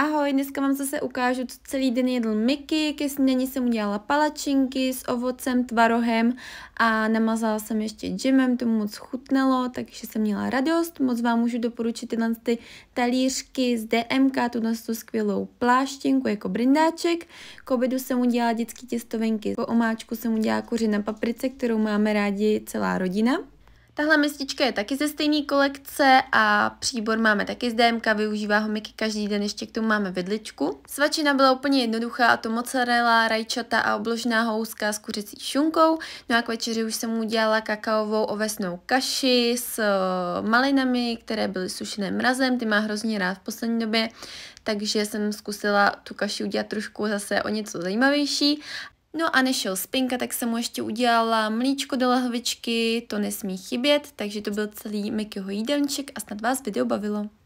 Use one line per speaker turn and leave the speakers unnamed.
Ahoj, dneska vám zase ukážu, co celý den jedl Miky, ke snění jsem udělala palačinky s ovocem, tvarohem a namazala jsem ještě džemem, to moc chutnalo, takže jsem měla radost. Moc vám můžu doporučit tyhle ty talířky z DMK, na tu skvělou pláštinku jako brindáček. K obědu jsem udělala dětské těstovenky, po omáčku jsem udělala kuři na paprice, kterou máme rádi celá rodina. Tahle mestička je taky ze stejné kolekce a příbor máme taky z DMK, využívá ho Miky každý den, ještě k tomu máme vidličku. Svačina byla úplně jednoduchá a to mozzarella, rajčata a obložná houska s kuřicí šunkou. No a k večeři už jsem udělala kakaovou ovesnou kaši s eh, malinami, které byly sušené mrazem, ty má hrozně rád v poslední době takže jsem zkusila tu kaši udělat trošku zase o něco zajímavější No a než šel spinka, tak jsem mu ještě udělala mlíčko do lahvičky, to nesmí chybět, takže to byl celý Mikyho jídelníček a snad vás video bavilo.